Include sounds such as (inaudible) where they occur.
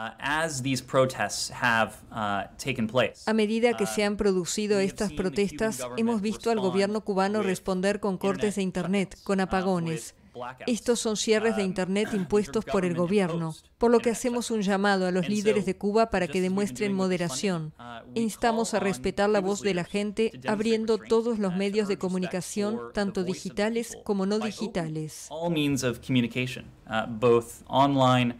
Uh, uh, a medida que uh, se han producido estas protestas, hemos visto al gobierno cubano responder con cortes de Internet, con apagones. Estos son cierres de um, Internet (coughs) impuestos por el gobierno, por lo que hacemos un llamado a los líderes de Cuba para que demuestren moderación. Instamos a respetar la voz de la gente abriendo todos los medios de comunicación, tanto digitales como no digitales. offline.